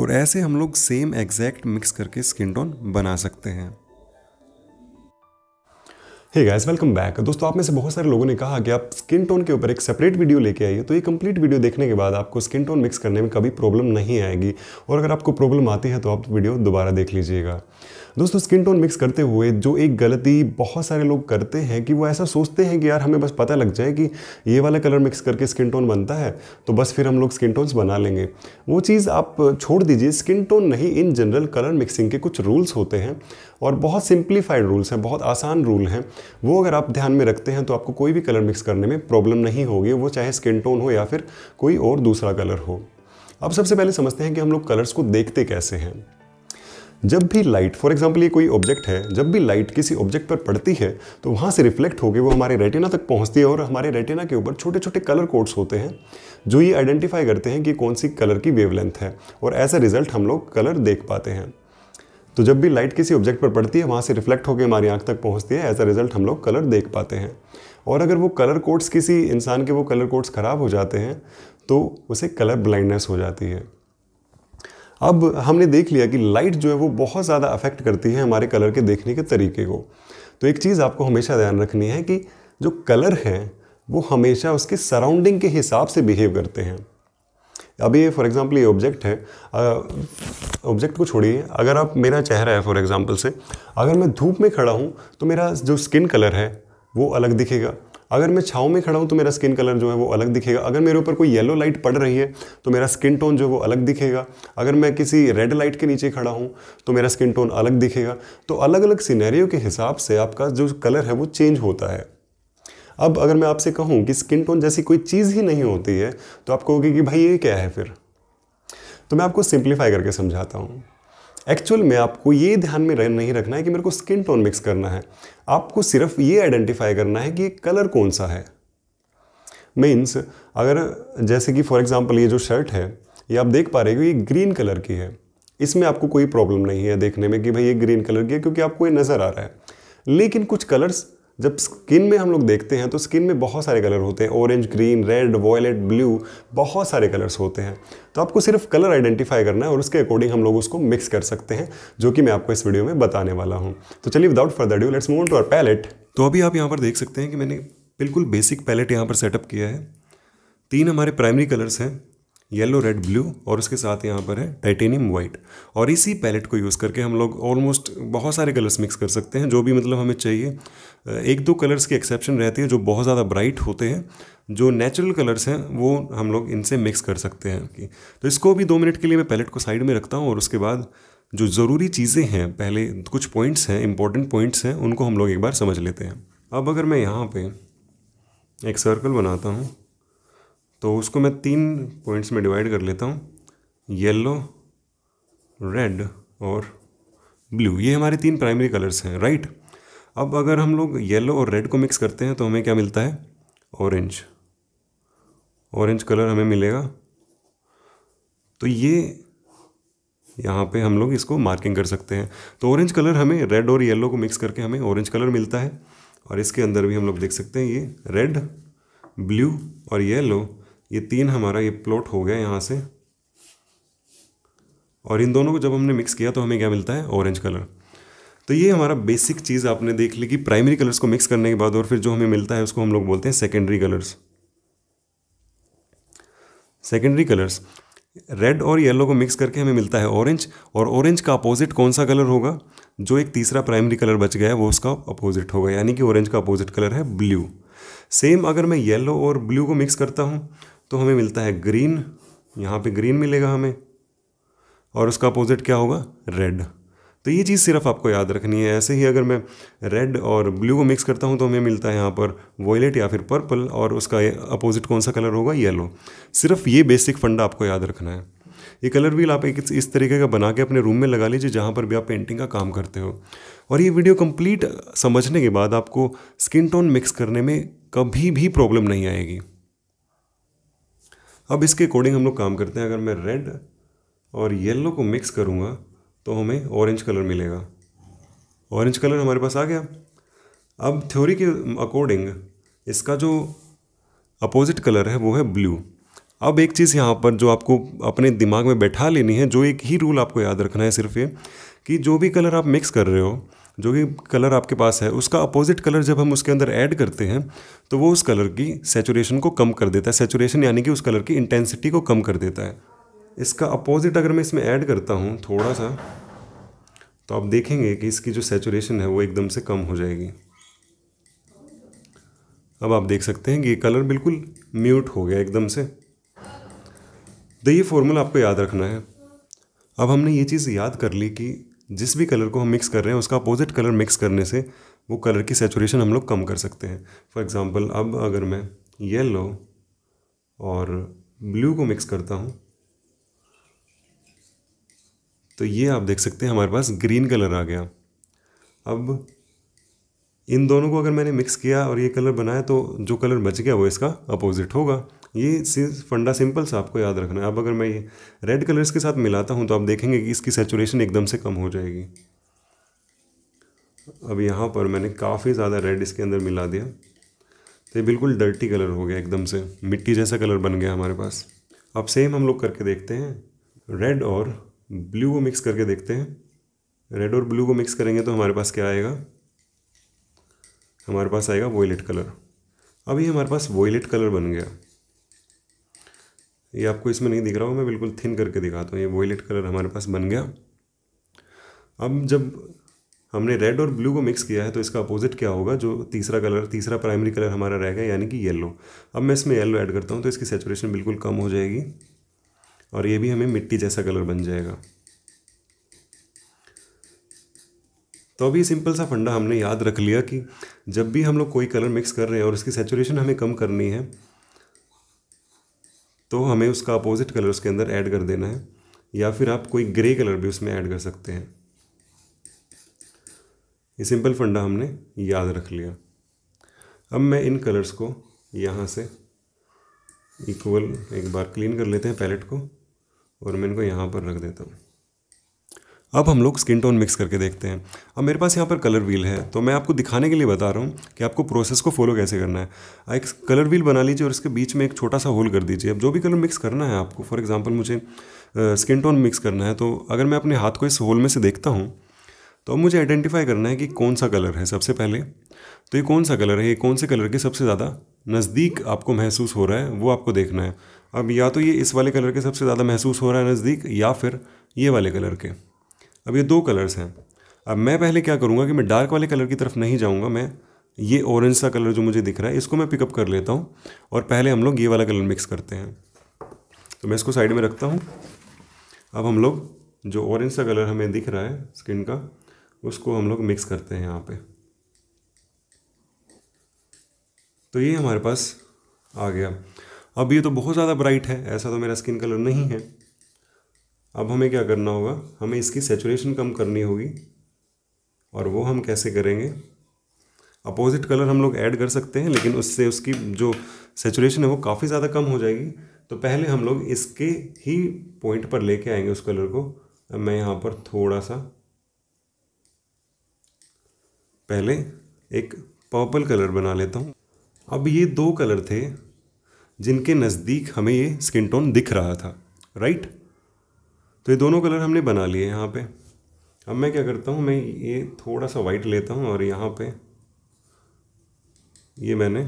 और ऐसे हम लोग सेम एग्जैक्ट मिक्स करके स्किन टोन बना सकते हैं हे गाइस वेलकम बैक दोस्तों आप में से बहुत सारे लोगों ने कहा कि आप स्किन टोन के ऊपर एक सेपरेट वीडियो लेके आइए तो ये कंप्लीट वीडियो देखने के बाद आपको स्किन टोन मिक्स करने में कभी प्रॉब्लम नहीं आएगी और अगर आपको प्रॉब्लम आती है तो आप वीडियो दोबारा देख लीजिएगा दोस्तों स्किन टोन मिक्स करते हुए जो एक गलती बहुत सारे लोग करते हैं कि वो ऐसा सोचते हैं कि यार हमें बस पता लग जाए कि ये वाला कलर मिक्स करके स्किन टोन बनता है तो बस फिर हम लोग स्किन टोन्स बना लेंगे वो चीज़ आप छोड़ दीजिए स्किन टोन नहीं इन जनरल कलर मिक्सिंग के कुछ रूल्स होते हैं और बहुत सिंप्लीफाइड रूल्स हैं बहुत आसान रूल हैं वो अगर आप ध्यान में रखते हैं तो आपको कोई भी कलर मिक्स करने में प्रॉब्लम नहीं होगी वो चाहे स्किन टोन हो या फिर कोई और दूसरा कलर हो अब सबसे पहले समझते हैं कि हम लोग कलर्स को देखते कैसे हैं जब भी लाइट फॉर एग्जाम्पल ये कोई ऑब्जेक्ट है जब भी लाइट किसी ऑब्जेक्ट पर पड़ती है तो वहाँ से रिफ्लेक्ट होकर वो हमारे रेटिना तक पहुँचती है और हमारे रेटिना के ऊपर छोटे छोटे कलर कोड्स होते हैं जो ये आइडेंटिफाई करते हैं कि कौन सी कलर की वेवलेंथ है और एज अ रिजल्ट हम लोग कलर देख पाते हैं तो जब भी लाइट किसी ऑब्जेक्ट पर पड़ती है वहाँ से रिफ्लेक्ट होकर हमारी आँख तक पहुँचती है एज अ रिजल्ट हम लोग कलर देख पाते हैं और अगर वो कलर कोड्स किसी इंसान के वो कलर कोड्स ख़राब हो जाते हैं तो उसे कलर ब्लाइंडनेस हो जाती है अब हमने देख लिया कि लाइट जो है वो बहुत ज़्यादा अफेक्ट करती है हमारे कलर के देखने के तरीके को तो एक चीज़ आपको हमेशा ध्यान रखनी है कि जो कलर हैं वो हमेशा उसके सराउंडिंग के हिसाब से बिहेव करते हैं अब ये फॉर एग्ज़ाम्पल ये ऑब्जेक्ट है ऑब्जेक्ट को छोड़िए अगर आप मेरा चेहरा है फॉर एग्ज़ाम्पल से अगर मैं धूप में खड़ा हूँ तो मेरा जो स्किन कलर है वो अलग दिखेगा अगर मैं छाँव में खड़ा हूँ तो मेरा स्किन कलर जो है वो अलग दिखेगा अगर मेरे ऊपर कोई येलो लाइट पड़ रही है तो मेरा स्किन टोन जो वो अलग दिखेगा अगर मैं किसी रेड लाइट के नीचे खड़ा हूँ तो मेरा स्किन टोन अलग दिखेगा तो अलग अलग सिनेरियो के हिसाब से आपका जो कलर है वो चेंज होता है अब अगर मैं आपसे कहूँ कि स्किन टोन जैसी कोई चीज़ ही नहीं होती है तो आप कहोगे कि भाई ये क्या है फिर तो मैं आपको सिंप्लीफाई करके समझाता हूँ एक्चुअल में आपको ये ध्यान में रह नहीं रखना है कि मेरे को स्किन टोन मिक्स करना है आपको सिर्फ ये आइडेंटिफाई करना है कि कलर कौन सा है मीन्स अगर जैसे कि फॉर एग्जाम्पल ये जो शर्ट है ये आप देख पा रहे हो ये ग्रीन कलर की है इसमें आपको कोई प्रॉब्लम नहीं है देखने में कि भाई ये ग्रीन कलर की है क्योंकि आपको ये नज़र आ रहा है लेकिन कुछ कलर्स जब स्किन में हम लोग देखते हैं तो स्किन में बहुत सारे कलर होते हैं orange green red violet blue बहुत सारे कलर्स होते हैं तो आपको सिर्फ कलर आइडेंटिफाई करना है और उसके अकॉर्डिंग हम लोग उसको मिक्स कर सकते हैं जो कि मैं आपको इस वीडियो में बताने वाला हूँ तो चलिए without further due let's move to our palette तो अभी आप यहाँ पर देख सकते हैं कि मैंने बिल्कुल बेसिक पैलेट यहाँ पर सेटअप किया है तीन हमारे प्राइमरी कलर्स हैं येलो रेड ब्लू और उसके साथ यहाँ पर है टाइटेनियम वाइट और इसी पैलेट को यूज़ करके हम लोग ऑलमोस्ट बहुत सारे कलर्स मिक्स कर सकते हैं जो भी मतलब हमें चाहिए एक दो कलर्स की एक्सेप्शन रहती है जो बहुत ज़्यादा ब्राइट होते हैं जो नेचुरल कलर्स हैं वो हम लोग इनसे मिक्स कर सकते हैं तो इसको भी दो मिनट के लिए मैं पैलेट को साइड में रखता हूँ और उसके बाद जो ज़रूरी चीज़ें हैं पहले कुछ पॉइंट्स हैं इंपॉर्टेंट पॉइंट्स हैं उनको हम लोग एक बार समझ लेते हैं अब अगर मैं यहाँ पर एक सर्कल बनाता हूँ तो उसको मैं तीन पॉइंट्स में डिवाइड कर लेता हूँ येलो रेड और ब्लू ये हमारे तीन प्राइमरी कलर्स हैं राइट अब अगर हम लोग येलो और रेड को मिक्स करते हैं तो हमें क्या मिलता है ऑरेंज ऑरेंज कलर हमें मिलेगा तो ये यहाँ पे हम लोग इसको मार्किंग कर सकते हैं तो ऑरेंज कलर हमें रेड और येलो को मिक्स करके हमें ऑरेंज कलर मिलता है और इसके अंदर भी हम लोग देख सकते हैं ये रेड ब्लू और येलो ये तीन हमारा ये प्लॉट हो गया यहाँ से और इन दोनों को जब हमने मिक्स किया तो हमें क्या मिलता है ऑरेंज कलर तो ये हमारा बेसिक चीज़ आपने देख ली कि प्राइमरी कलर्स को मिक्स करने के बाद और फिर जो हमें मिलता है उसको हम लोग बोलते हैं secondary colours secondary colours red और येलो को मिक्स करके हमें मिलता है ऑरेंज और ऑरेंज का अपोजिट कौन सा कलर होगा जो एक तीसरा प्राइमरी कलर बच गया है वो उसका अपोजिट होगा यानी कि ऑरेंज का अपोजिट कलर है ब्लू सेम अगर मैं येलो और ब्लू को मिक्स करता हूँ तो हमें मिलता है ग्रीन यहाँ पे ग्रीन मिलेगा हमें और उसका अपोजिट क्या होगा रेड तो ये चीज़ सिर्फ आपको याद रखनी है ऐसे ही अगर मैं रेड और ब्लू को मिक्स करता हूँ तो हमें मिलता है यहाँ पर वॉयलेट या फिर पर्पल और उसका अपोजिट कौन सा कलर होगा येलो सिर्फ ये बेसिक फंडा आपको याद रखना है ये कलर व्हील आप एक इस तरीके का बना के अपने रूम में लगा लीजिए जहाँ पर भी आप पेंटिंग का काम करते हो और ये वीडियो कंप्लीट समझने के बाद आपको स्किन टोन मिक्स करने में कभी भी प्रॉब्लम नहीं आएगी अब इसके अकॉर्डिंग हम लोग काम करते हैं अगर मैं रेड और येलो को मिक्स करूँगा तो हमें ऑरेंज कलर मिलेगा ऑरेंज कलर हमारे पास आ गया अब थ्योरी के अकॉर्डिंग इसका जो अपोजिट कलर है वो है ब्लू अब एक चीज़ यहाँ पर जो आपको अपने दिमाग में बैठा लेनी है जो एक ही रूल आपको याद रखना है सिर्फ ये कि जो भी कलर आप मिक्स कर रहे हो जो कि कलर आपके पास है उसका अपोजिट कलर जब हम उसके अंदर ऐड करते हैं तो वो उस कलर की सेचुरेशन को कम कर देता है सेचुरेशन यानी कि उस कलर की इंटेंसिटी को कम कर देता है इसका अपोजिट अगर मैं इसमें ऐड करता हूँ थोड़ा सा तो आप देखेंगे कि इसकी जो सेचुरेशन है वो एकदम से कम हो जाएगी अब आप देख सकते हैं कि ये कलर बिल्कुल म्यूट हो गया एकदम से तो ये फॉर्मूला आपको याद रखना है अब हमने ये चीज़ याद कर ली कि जिस भी कलर को हम मिक्स कर रहे हैं उसका अपोजिट कलर मिक्स करने से वो कलर की सेचुरेशन हम लोग कम कर सकते हैं फॉर एग्ज़ाम्पल अब अगर मैं येलो और ब्लू को मिक्स करता हूँ तो ये आप देख सकते हैं हमारे पास ग्रीन कलर आ गया अब इन दोनों को अगर मैंने मिक्स किया और ये कलर बनाया तो जो कलर बच गया वो इसका अपोज़िट होगा ये फंडा सिंपल सा आपको याद रखना है अब अगर मैं ये रेड कलर्स के साथ मिलाता हूँ तो आप देखेंगे कि इसकी सेचुरेशन एकदम से कम हो जाएगी अब यहाँ पर मैंने काफ़ी ज़्यादा रेड इसके अंदर मिला दिया तो ये बिल्कुल डर्टी कलर हो गया एकदम से मिट्टी जैसा कलर बन गया हमारे पास अब सेम हम लोग करके देखते हैं रेड और ब्लू को मिक्स करके देखते हैं रेड और ब्लू को मिक्स करेंगे तो हमारे पास क्या आएगा हमारे पास आएगा वॉयलेट कलर अभी हमारे पास वॉयलेट कलर बन गया ये आपको इसमें नहीं दिख रहा हूँ मैं बिल्कुल थिन करके दिखाता हूँ ये वॉयलेट कलर हमारे पास बन गया अब जब हमने रेड और ब्लू को मिक्स किया है तो इसका अपोजिट क्या होगा जो तीसरा कलर तीसरा प्राइमरी कलर हमारा रहेगा यानी कि येलो अब मैं इसमें येलो ऐड करता हूँ तो इसकी सेचुरेशन बिल्कुल कम हो जाएगी और ये भी हमें मिट्टी जैसा कलर बन जाएगा तो अभी सिंपल सा फंडा हमने याद रख लिया कि जब भी हम लोग कोई कलर मिक्स कर रहे हैं और इसकी सेचुरेशन हमें कम करनी है तो हमें उसका अपोजिट कलर उसके अंदर ऐड कर देना है या फिर आप कोई ग्रे कलर भी उसमें ऐड कर सकते हैं ये सिंपल फंडा हमने याद रख लिया अब मैं इन कलर्स को यहाँ से इक्वल एक बार क्लीन कर लेते हैं पैलेट को और मैं इनको यहाँ पर रख देता हूँ अब हम लोग स्किन टोन मिक्स करके देखते हैं अब मेरे पास यहाँ पर कलर व्हील है तो मैं आपको दिखाने के लिए बता रहा हूँ कि आपको प्रोसेस को फॉलो कैसे करना है एक कलर व्हील बना लीजिए और इसके बीच में एक छोटा सा होल कर दीजिए अब जो भी कलर मिक्स करना है आपको फॉर एग्जाम्पल मुझे स्किन टोन मिक्स करना है तो अगर मैं अपने हाथ को इस होल में से देखता हूँ तो अब मुझे आइडेंटिफाई करना है कि कौन सा कलर है सबसे पहले तो ये कौन सा कलर है ये कौन से कलर के सबसे ज़्यादा नज़दीक आपको महसूस हो रहा है वो आपको देखना है अब या तो ये इस वाले कलर के सबसे ज़्यादा महसूस हो रहा है नज़दीक या फिर ये वाले कलर के अब ये दो कलर्स हैं अब मैं पहले क्या करूँगा कि मैं डार्क वाले कलर की तरफ नहीं जाऊँगा मैं ये ऑरेंज सा कलर जो मुझे दिख रहा है इसको मैं पिकअप कर लेता हूँ और पहले हम लोग ये वाला कलर मिक्स करते हैं तो मैं इसको साइड में रखता हूँ अब हम लोग जो ऑरेंज सा कलर हमें दिख रहा है स्किन का उसको हम लोग मिक्स करते हैं यहाँ पे तो ये हमारे पास आ गया अब ये तो बहुत ज़्यादा ब्राइट है ऐसा तो मेरा स्किन कलर नहीं है अब हमें क्या करना होगा हमें इसकी सेचुरेशन कम करनी होगी और वो हम कैसे करेंगे अपोजिट कलर हम लोग ऐड कर सकते हैं लेकिन उससे उसकी जो सेचुरेशन है वो काफ़ी ज़्यादा कम हो जाएगी तो पहले हम लोग इसके ही पॉइंट पर लेके आएंगे उस कलर को मैं यहाँ पर थोड़ा सा पहले एक पर्पल कलर बना लेता हूँ अब ये दो कलर थे जिनके नज़दीक हमें ये स्किन टोन दिख रहा था राइट तो ये दोनों कलर हमने बना लिए यहाँ पे अब मैं क्या करता हूँ मैं ये थोड़ा सा वाइट लेता हूँ और यहाँ पे ये मैंने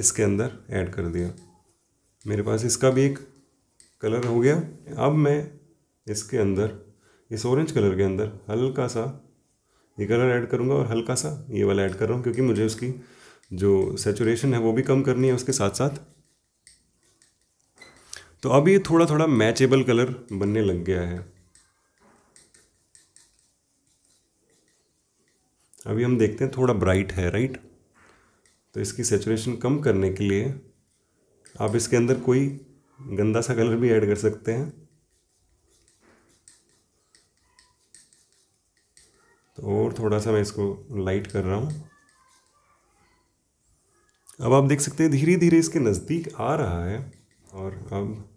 इसके अंदर ऐड कर दिया मेरे पास इसका भी एक कलर हो गया अब मैं इसके अंदर इस ऑरेंज कलर के अंदर हल्का सा ये कलर ऐड करूँगा और हल्का सा ये वाला ऐड कर रहा हूँ क्योंकि मुझे उसकी जो सेचुरेशन है वो भी कम करनी है उसके साथ साथ तो अब ये थोड़ा थोड़ा मैचेबल कलर बनने लग गया है अभी हम देखते हैं थोड़ा ब्राइट है राइट तो इसकी सेचुरेशन कम करने के लिए आप इसके अंदर कोई गंदा सा कलर भी ऐड कर सकते हैं तो और थोड़ा सा मैं इसको लाइट कर रहा हूँ अब आप देख सकते हैं धीरे धीरे इसके नज़दीक आ रहा है और अब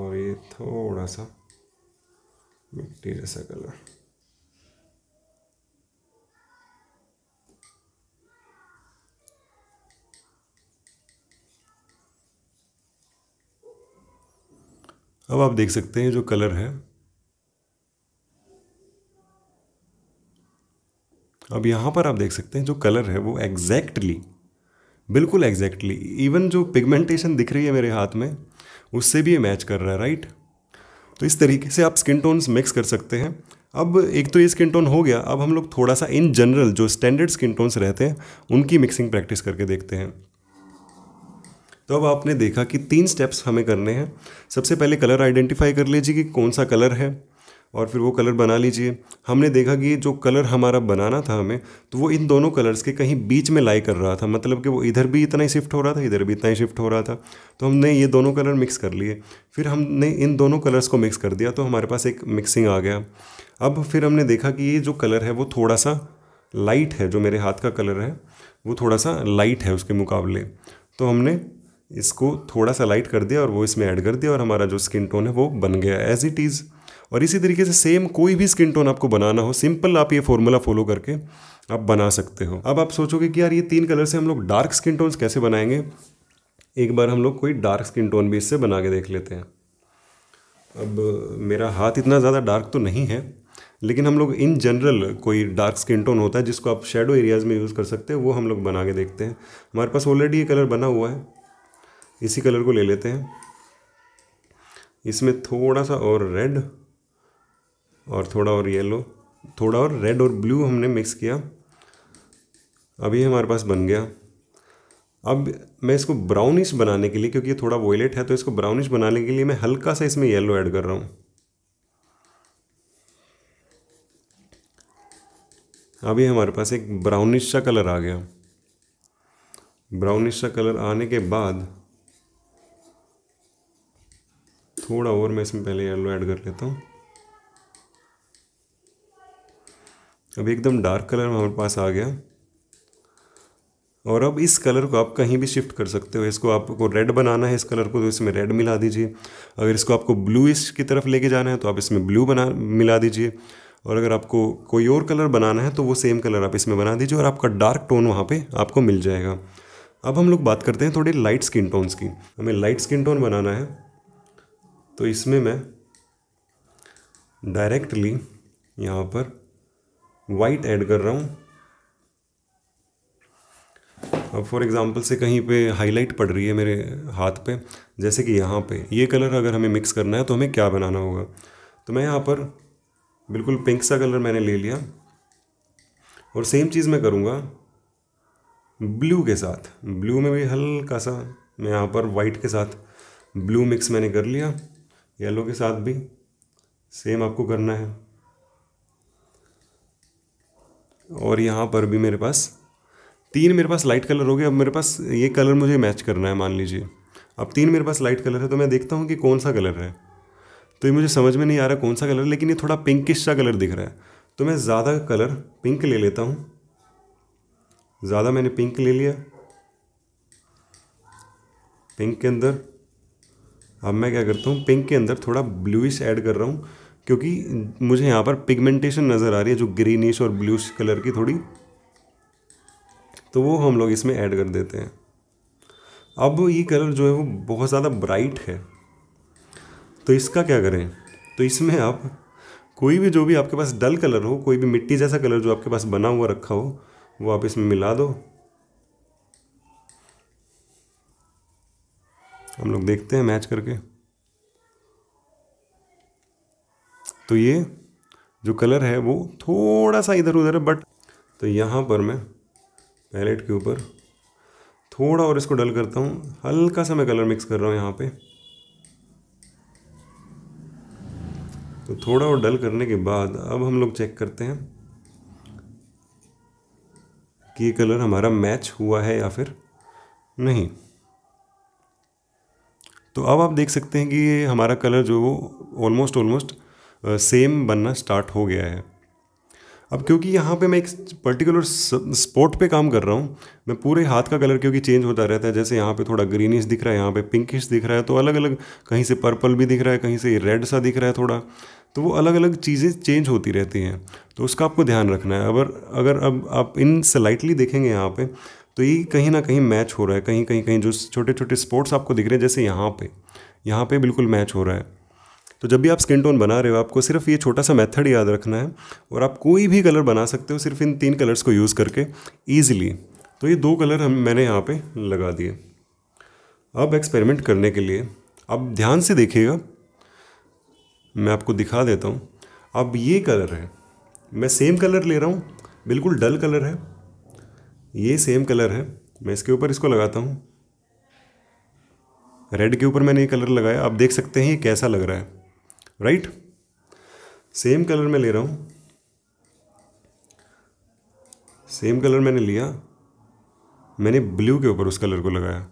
और ये थोड़ा सा मिट्टी जैसा कलर अब आप देख सकते हैं जो कलर है अब यहां पर आप देख सकते हैं जो कलर है वो एग्जैक्टली exactly, बिल्कुल एग्जैक्टली exactly, इवन जो पिगमेंटेशन दिख रही है मेरे हाथ में उससे भी ये मैच कर रहा है राइट तो इस तरीके से आप स्किन टोन्स मिक्स कर सकते हैं अब एक तो ये स्किन टोन हो गया अब हम लोग थोड़ा सा इन जनरल जो स्टैंडर्ड स्किन टोन्स रहते हैं उनकी मिक्सिंग प्रैक्टिस करके देखते हैं तो अब आपने देखा कि तीन स्टेप्स हमें करने हैं सबसे पहले कलर आइडेंटिफाई कर लीजिए कि कौन सा कलर है और फिर वो कलर बना लीजिए हमने देखा कि जो कलर हमारा बनाना था हमें तो वो इन दोनों कलर्स के कहीं बीच में लाई कर रहा था मतलब कि वो इधर भी इतना ही शिफ्ट हो रहा था इधर भी इतना ही शिफ्ट हो रहा था तो हमने ये दोनों कलर मिक्स कर लिए फिर हमने इन दोनों कलर्स को मिक्स कर दिया तो हमारे पास एक मिक्सिंग आ गया अब फिर हमने देखा कि ये जो कलर है वो थोड़ा सा लाइट है जो मेरे हाथ का कलर है वो थोड़ा सा लाइट है उसके मुकाबले तो हमने इसको थोड़ा सा लाइट कर दिया और वो इसमें ऐड कर दिया और हमारा जो स्किन टोन है वो बन गया एज इट इज़ और इसी तरीके से सेम कोई भी स्किन टोन आपको बनाना हो सिंपल आप ये फॉर्मूला फॉलो करके आप बना सकते हो अब आप सोचोगे कि यार ये तीन कलर से हम लोग डार्क स्किन टोन्स कैसे बनाएंगे एक बार हम लोग कोई डार्क स्किन टोन भी इससे बना के देख लेते हैं अब मेरा हाथ इतना ज़्यादा डार्क तो नहीं है लेकिन हम लोग इन जनरल कोई डार्क स्किन टोन होता है जिसको आप शेडो एरियाज़ में यूज़ कर सकते हैं वो हम लोग बना के देखते हैं हमारे पास ऑलरेडी ये कलर बना हुआ है इसी कलर को ले लेते हैं इसमें थोड़ा सा और रेड और थोड़ा और येलो थोड़ा और रेड और ब्लू हमने मिक्स किया अभी हमारे पास बन गया अब मैं इसको ब्राउनिश बनाने के लिए क्योंकि ये थोड़ा वॉयलेट है तो इसको ब्राउनिश बनाने के लिए मैं हल्का सा इसमें येलो ऐड कर रहा हूँ अभी हमारे पास एक ब्राउनिश सा कलर आ गया ब्राउनिश सा कलर आने के बाद थोड़ा और मैं इसमें पहले येलो ऐड कर लेता हूँ अब एकदम डार्क कलर में हमारे पास आ गया और अब इस कलर को आप कहीं भी शिफ्ट कर सकते हो इसको आपको रेड बनाना है इस कलर को तो इसमें रेड मिला दीजिए अगर इसको आपको ब्लू इस की तरफ लेके जाना है तो आप इसमें ब्लू बना मिला दीजिए और अगर आपको कोई और कलर बनाना है तो वो सेम कलर आप इसमें बना दीजिए और आपका डार्क टोन वहाँ पर आपको मिल जाएगा अब हम लोग बात करते हैं थोड़ी लाइट स्किन टोन्स की हमें लाइट स्किन टोन बनाना है तो इसमें मैं डायरेक्टली यहाँ पर वाइट ऐड कर रहा हूँ अब फॉर एग्ज़ाम्पल से कहीं पे हाईलाइट पड़ रही है मेरे हाथ पे जैसे कि यहाँ पे ये कलर अगर हमें मिक्स करना है तो हमें क्या बनाना होगा तो मैं यहाँ पर बिल्कुल पिंक सा कलर मैंने ले लिया और सेम चीज़ मैं करूँगा ब्लू के साथ ब्लू में भी हल्का सा मैं यहाँ पर वाइट के साथ ब्लू मिक्स मैंने कर लिया येलो के साथ भी सेम आपको करना है और यहाँ पर भी मेरे पास तीन मेरे पास लाइट कलर हो गए अब मेरे पास ये कलर मुझे मैच करना है मान लीजिए अब तीन मेरे पास लाइट कलर है तो मैं देखता हूँ कि कौन सा कलर है तो ये मुझे समझ में नहीं आ रहा कौन सा कलर लेकिन ये थोड़ा पिंकिश सा कलर दिख रहा है तो मैं ज़्यादा कलर पिंक ले लेता हूँ ज़्यादा मैंने पिंक ले लिया पिंक के अंदर अब मैं क्या करता हूँ पिंक के अंदर थोड़ा ब्लूइश ऐड कर रहा हूँ क्योंकि मुझे यहाँ पर पिगमेंटेशन नज़र आ रही है जो ग्रीनिश और ब्लूश कलर की थोड़ी तो वो हम लोग इसमें ऐड कर देते हैं अब ये कलर जो है वो बहुत ज़्यादा ब्राइट है तो इसका क्या करें तो इसमें आप कोई भी जो भी आपके पास डल कलर हो कोई भी मिट्टी जैसा कलर जो आपके पास बना हुआ रखा हो वो आप इसमें मिला दो हम लोग देखते हैं मैच करके तो ये जो कलर है वो थोड़ा सा इधर उधर है बट तो यहाँ पर मैं पैलेट के ऊपर थोड़ा और इसको डल करता हूँ हल्का सा मैं कलर मिक्स कर रहा हूँ यहाँ पे तो थोड़ा और डल करने के बाद अब हम लोग चेक करते हैं कि ये कलर हमारा मैच हुआ है या फिर नहीं तो अब आप देख सकते हैं कि ये हमारा कलर जो वो ऑलमोस्ट ऑलमोस्ट सेम बनना स्टार्ट हो गया है अब क्योंकि यहाँ पे मैं एक पर्टिकुलर स्पॉट पे काम कर रहा हूँ मैं पूरे हाथ का कलर क्योंकि चेंज होता रहता है जैसे यहाँ पे थोड़ा ग्रीनिश दिख रहा है यहाँ पे पिंकिश दिख रहा है तो अलग अलग कहीं से पर्पल भी दिख रहा है कहीं से रेड सा दिख रहा है थोड़ा तो वो अलग अलग चीज़ें चेंज होती रहती हैं तो उसका आपको ध्यान रखना है अगर अगर अब आप इन स्लाइटली देखेंगे यहाँ पर तो ये कहीं ना कहीं मैच हो रहा है कहीं कहीं कहीं जो छोटे छोटे स्पॉट्स आपको दिख रहे हैं जैसे यहाँ पर यहाँ पर बिल्कुल मैच हो रहा है तो जब भी आप स्किन टोन बना रहे हो आपको सिर्फ ये छोटा सा मेथड याद रखना है और आप कोई भी कलर बना सकते हो सिर्फ इन तीन कलर्स को यूज़ करके ईजिली तो ये दो कलर हम मैंने यहाँ पर लगा दिए अब एक्सपेरिमेंट करने के लिए आप ध्यान से देखिएगा मैं आपको दिखा देता हूँ अब ये कलर है मैं सेम कलर ले रहा हूँ बिल्कुल डल कलर है ये सेम कलर है मैं इसके ऊपर इसको लगाता हूँ रेड के ऊपर मैंने ये कलर लगाया आप देख सकते हैं ये कैसा लग रहा है राइट सेम कलर में ले रहा हूँ सेम कलर मैंने लिया मैंने ब्लू के ऊपर उस कलर को लगाया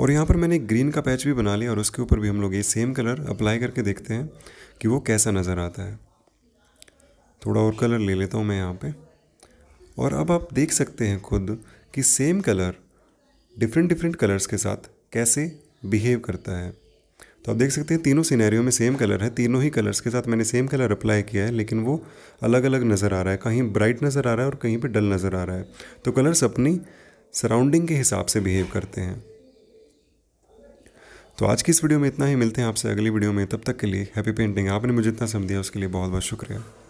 और यहाँ पर मैंने ग्रीन का पैच भी बना लिया और उसके ऊपर भी हम लोग ये सेम कलर अप्लाई करके देखते हैं कि वो कैसा नज़र आता है थोड़ा और कलर ले लेता हूँ मैं यहाँ पे और अब आप देख सकते हैं खुद कि same colour different different colours के साथ कैसे बिहेव करता है तो आप देख सकते हैं तीनों सिनेरियो में सेम कलर है तीनों ही कलर्स के साथ मैंने सेम कलर अप्लाई किया है लेकिन वो अलग अलग नज़र आ रहा है कहीं ब्राइट नज़र आ रहा है और कहीं पर डल नज़र आ रहा है तो कलर्स अपनी सराउंडिंग के हिसाब से बिहेव करते हैं तो आज की इस वीडियो में इतना ही मिलते हैं आपसे अगली वीडियो में तब तक के लिए हैप्पी पेंटिंग आपने मुझे इतना समझ दिया उसके लिए बहुत बहुत शुक्रिया